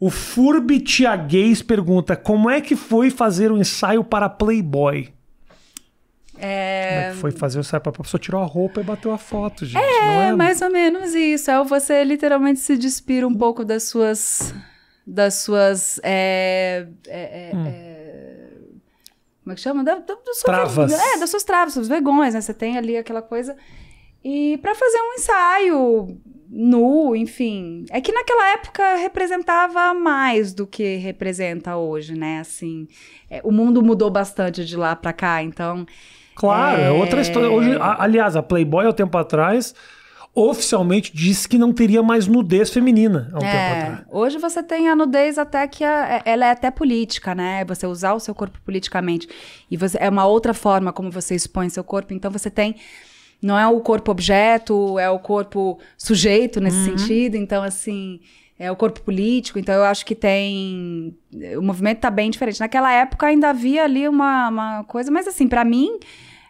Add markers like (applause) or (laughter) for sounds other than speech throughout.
O Furby Tiaguês pergunta: como é que foi fazer o um ensaio para Playboy? É, é... que Foi fazer o ensaio para a pessoa tirou a roupa e bateu a foto, gente. É, é, mais ou menos isso. É você literalmente se despira um pouco das suas. Das suas. É, é, é hum. como é que chama? Da, da, da travas. É, das suas travas, suas vergonhas, né? Você tem ali aquela coisa. E para fazer um ensaio nu, enfim. É que naquela época representava mais do que representa hoje, né? Assim, é, o mundo mudou bastante de lá para cá, então. Claro, é outra é história. Hoje, a, aliás, a Playboy, há um tempo atrás, oficialmente disse que não teria mais nudez feminina há um é, tempo atrás. Hoje você tem a nudez até que a, é, ela é até política, né? É você usar o seu corpo politicamente. E você, é uma outra forma como você expõe seu corpo. Então você tem não é o corpo objeto, é o corpo sujeito nesse uhum. sentido. Então, assim, é o corpo político. Então, eu acho que tem. O movimento está bem diferente. Naquela época ainda havia ali uma, uma coisa, mas assim, para mim.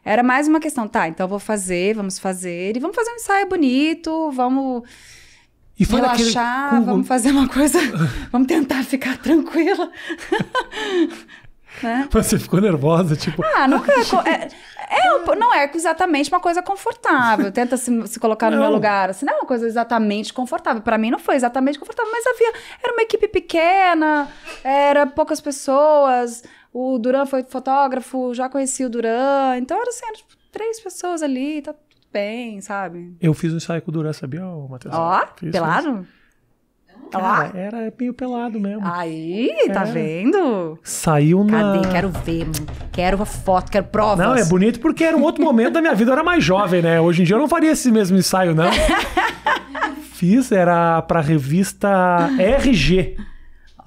Era mais uma questão, tá, então vou fazer, vamos fazer, e vamos fazer um ensaio bonito, vamos e foi Relaxar, daquele... vamos fazer uma coisa, (laughs) vamos tentar ficar tranquila. (laughs) Né? (laughs) Você ficou nervosa, tipo. Ah, nunca. É, é, é, não é exatamente uma coisa confortável. Tenta se, se colocar não. no meu lugar. Assim, não é uma coisa exatamente confortável. Para mim não foi exatamente confortável, mas havia. Era uma equipe pequena, era poucas pessoas. O Duran foi fotógrafo, já conhecia o Duran. Então era assim, tipo, três pessoas ali, tá tudo bem, sabe? Eu fiz um ensaio com o Duran, sabia, Matheus? Ó, oh pelado? Isso. Tá Cara, era meio pelado mesmo. Aí, tá é. tá vendo? Saiu na... Cadê? Quero ver, mano. Quero a foto, quero provas. Não, é bonito porque era um outro momento da minha vida, eu era mais jovem, né? Hoje em dia eu não faria esse mesmo ensaio, não. (laughs) Fiz, era pra revista RG.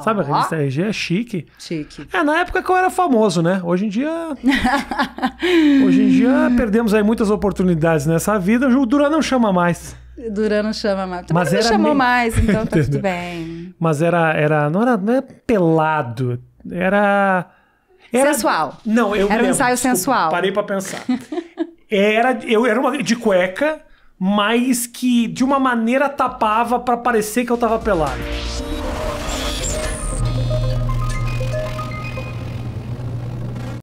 Sabe, a revista RG é chique. Chique. É, na época que eu era famoso, né? Hoje em dia. hoje em dia (laughs) perdemos aí muitas oportunidades nessa vida. O Duran não chama mais. Durano chama mais. mas era chamou mais, então tá (laughs) tudo bem. Mas era, era, não era, não era é pelado, era... era... Sensual. Não, eu Era um lembro, ensaio sensual. Parei pra pensar. (laughs) era, eu era uma de cueca, mas que de uma maneira tapava para parecer que eu tava pelado.